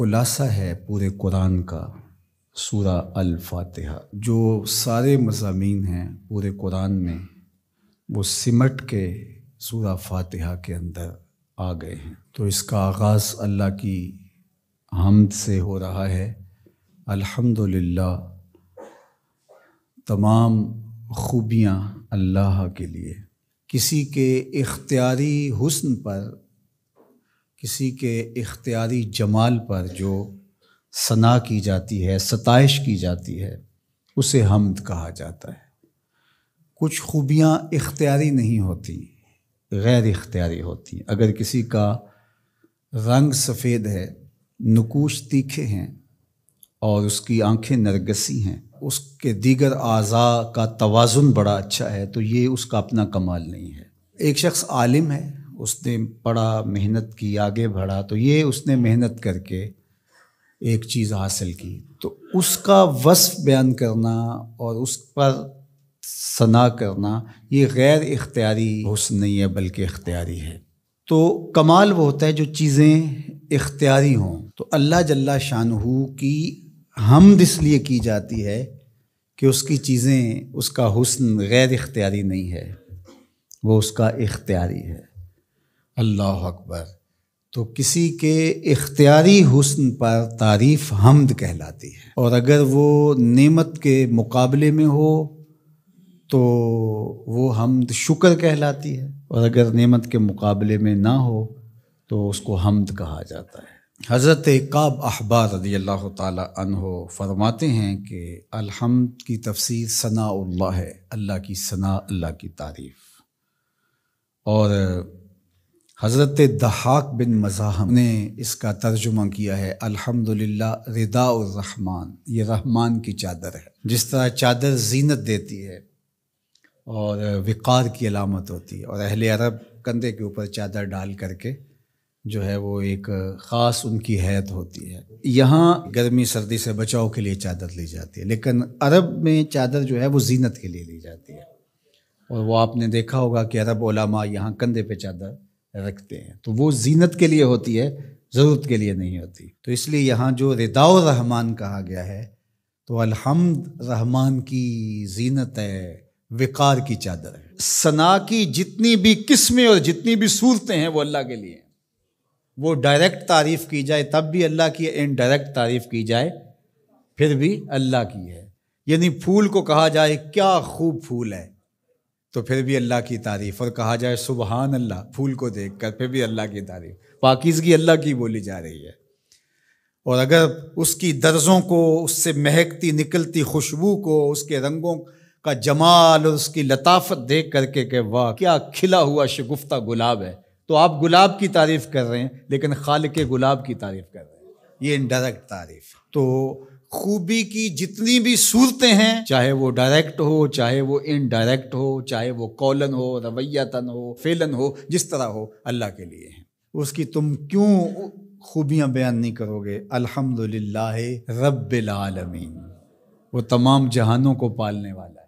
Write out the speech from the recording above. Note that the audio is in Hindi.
खुलासा है पूरे कुरान का सूरा अल फातिहा जो सारे मजामी हैं पूरे कुरान में वो सिमट के सूरा फातिहा के अंदर आ गए हैं तो इसका आगाज़ अल्लाह की हमद से हो रहा है अल्हम्दुलिल्लाह तमाम खूबियाँ अल्लाह के लिए किसी के इख्तियारी हुस्न पर किसी के इख्तियारी जमाल पर जो सना की जाती है सताइश की जाती है उसे हमद कहा जाता है कुछ खूबियाँ इख्तियारी नहीं होती गैर इख्तियारी होती अगर किसी का रंग सफ़ेद है नकूश तीखे हैं और उसकी आंखें नरगसी हैं उसके दीगर अज़ा का तोज़ुन बड़ा अच्छा है तो ये उसका अपना कमाल नहीं है एक शख्स आलिम है उसने पढ़ा मेहनत की आगे बढ़ा तो ये उसने मेहनत करके एक चीज़ हासिल की तो उसका वस्फ बयान करना और उस पर सना करना ये गैर इख्तियारी हुस्न नहीं है बल्कि इख्तियारी है तो कमाल वो होता है जो चीज़ें इख्तियारी हों तो अल्लाह जल्ला शाहू की हमद इसलिए की जाती है कि उसकी चीज़ें उसका हुस्न गैर इख्तियारी नहीं है वो उसका इख्तियारी है अल्लाह अकबर तो किसी के इख्तियारी हुस्न पर तारीफ़ हमद कहलाती है और अगर वो नेमत के मुकाबले में हो तो वो हमद शुक्र कहलाती है और अगर नेमत के मुकाबले में ना हो तो उसको हमद कहा जाता है हज़रत काब अहबार रदी अल्लाह तहो फरमाते हैं कि अलहमद की तफसीर सना है अल्लाह की सना अल्लाह की तारीफ़ और हज़रत दहाक बिन मज़ाहम ने इसका तर्जुमा किया है अल्हम्दुलिल्लाह रिदा रहमान ये रहमान की चादर है जिस तरह चादर जीनत देती है और विकार की अलामत होती है और अहल अरब कंधे के ऊपर चादर डाल करके जो है वो एक ख़ास उनकी हैत होती है यहाँ गर्मी सर्दी से बचाव के लिए चादर ली जाती है लेकिन अरब में चादर जो है वो जीनत के लिए ली जाती है और वो आपने देखा होगा कि अरब ओलामा यहाँ कंधे पे चादर रखते हैं तो वो जीनत के लिए होती है ज़रूरत के लिए नहीं होती तो इसलिए यहाँ जो रिदाउ रहमान कहा गया है तो अलहमद रहमान की जीनत है विकार की चादर है सना की जितनी भी किस्में और जितनी भी सूरतें हैं वो अल्लाह के लिए वो डायरेक्ट तारीफ़ की जाए तब भी अल्लाह की है इनडायरेक्ट तारीफ़ की जाए फिर भी अल्लाह की है यानी फूल को कहा जाए क्या खूब फूल है तो फिर भी अल्लाह की तारीफ और कहा जाए सुबहान अल्लाह फूल को देख कर फिर भी अल्लाह की तारीफ पाकिजगी अल्लाह की बोली जा रही है और अगर उसकी दर्जों को उससे महकती निकलती खुशबू को उसके रंगों का जमाल और उसकी लताफत देख करके के वाह क्या खिला हुआ शगुफ्ता गुलाब है तो आप गुलाब की तारीफ़ कर रहे हैं लेकिन खाल के गुलाब की तारीफ़ कर रहे हैं ये इनडायरेक्ट तारीफ तो खूबी की जितनी भी सूरतें हैं चाहे वो डायरेक्ट हो चाहे वो इनडायरेक्ट हो चाहे वो कौलन हो रवैयातन हो फेलन हो जिस तरह हो अल्लाह के लिए है उसकी तुम क्यों खूबियां बयान नहीं करोगे अल्हम्दुलिल्लाह रब्बिल आलमीन वो तमाम जहानों को पालने वाला